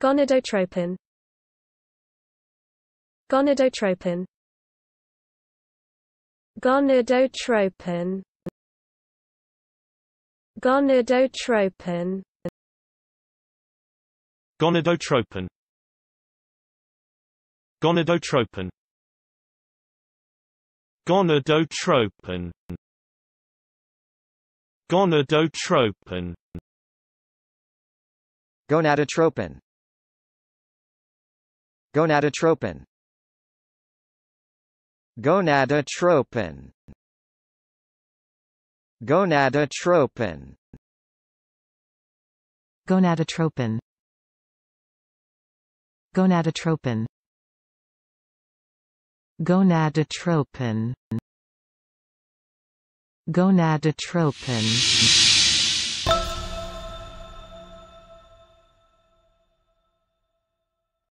Gonadotropin Gonadotropin Gonadotropin Gonadotropin Gonadotropin Gonadotropin Gonadotropin Gonadotropin Gonadotropin Gonadotropin Gonadotropin Gonadotropin Gonadotropin Gonadotropin Gonadotropin Gonadotropin